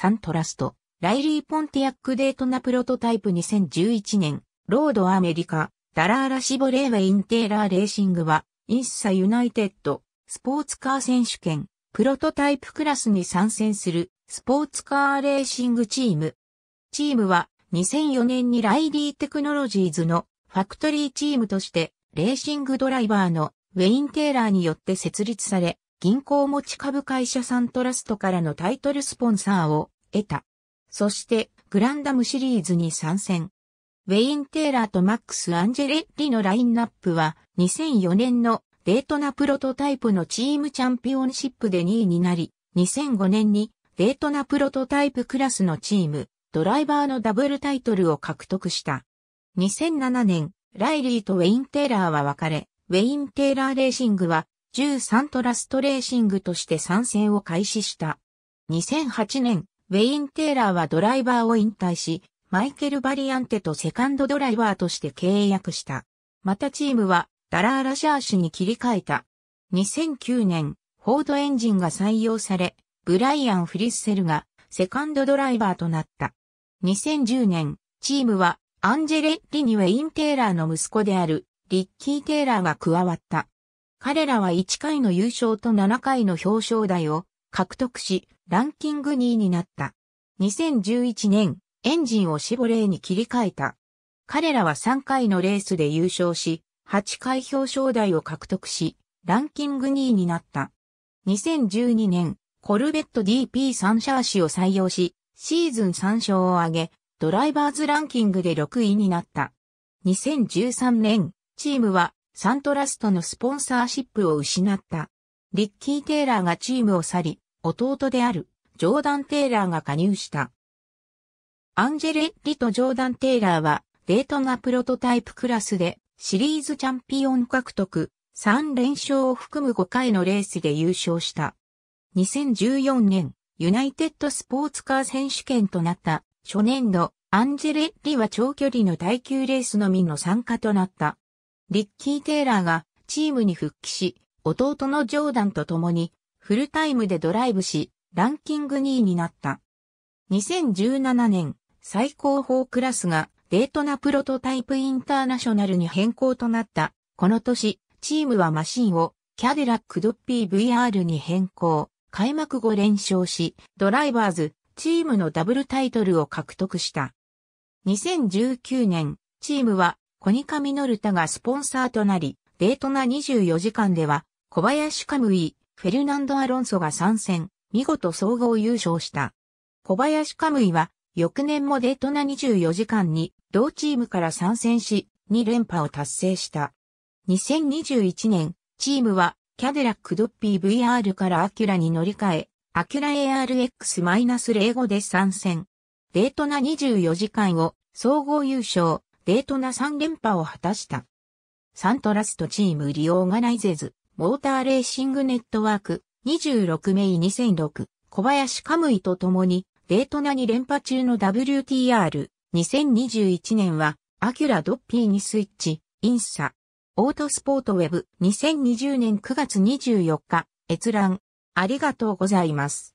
サントラスト、ライリー・ポンティアック・デートナ・プロトタイプ2011年、ロード・アメリカ、ダラーラ・シボレー・ウェイン・テーラー・レーシングは、インスサ・ユナイテッド、スポーツカー選手権、プロトタイプクラスに参戦する、スポーツカーレーシングチーム。チームは、2004年にライリー・テクノロジーズのファクトリーチームとして、レーシングドライバーのウェイン・テーラーによって設立され、銀行持ち株会社サントラストからのタイトルスポンサーを得た。そして、グランダムシリーズに参戦。ウェイン・テーラーとマックス・アンジェレッリのラインナップは、2004年のデートナプロトタイプのチームチャンピオンシップで2位になり、2005年にデートナプロトタイプクラスのチーム、ドライバーのダブルタイトルを獲得した。2007年、ライリーとウェイン・テーラーは別れ、ウェイン・テーラーレーシングは13トラストレーシングとして参戦を開始した。2008年、ウェイン・テーラーはドライバーを引退し、マイケル・バリアンテとセカンドドライバーとして契約した。またチームはダラーラ・シャーシに切り替えた。2009年、フォードエンジンが採用され、ブライアン・フリッセルがセカンドドライバーとなった。2010年、チームはアンジェレッリにウェイン・テーラーの息子であるリッキー・テーラーが加わった。彼らは1回の優勝と7回の表彰台を獲得し、ランキング2位になった。2011年、エンジンをシボレーに切り替えた。彼らは3回のレースで優勝し、8回表彰台を獲得し、ランキング2位になった。2012年、コルベット DP3 シャーシを採用し、シーズン3勝を挙げ、ドライバーズランキングで6位になった。2013年、チームはサントラストのスポンサーシップを失った。リッキー・テイラーがチームを去り、弟であるジョーダン・テイラーが加入した。アンジェレッリとジョーダン・テイラーは、デートがプロトタイプクラスでシリーズチャンピオン獲得、3連勝を含む5回のレースで優勝した。2014年、ユナイテッドスポーツカー選手権となった初年度、アンジェレッリは長距離の耐久レースのみの参加となった。リッキー・テイラーがチームに復帰し、弟のジョーダンと共にフルタイムでドライブし、ランキング2位になった。2017年、最高峰クラスがデートナプロトタイプインターナショナルに変更となった。この年、チームはマシンをキャデラックドッピー VR に変更。開幕後連勝し、ドライバーズ、チームのダブルタイトルを獲得した。2019年、チームはコニカミノルタがスポンサーとなり、デートな24時間では、小林カムイ、フェルナンド・アロンソが参戦、見事総合優勝した。小林カムイは、翌年もデートな24時間に、同チームから参戦し、2連覇を達成した。2021年、チームは、キャデラックドッピー VR からアキュラに乗り換え、アキュラ ARX-05 で参戦。デートな24時間を総合優勝、デートナ3連覇を果たした。サントラストチームリオーガナイゼズ、モーターレーシングネットワーク、26名2006、小林カムイと共に、デートナに連覇中の WTR、2021年は、アキュラドッピーにスイッチ、インサ、オートスポートウェブ、2020年9月24日、閲覧、ありがとうございます。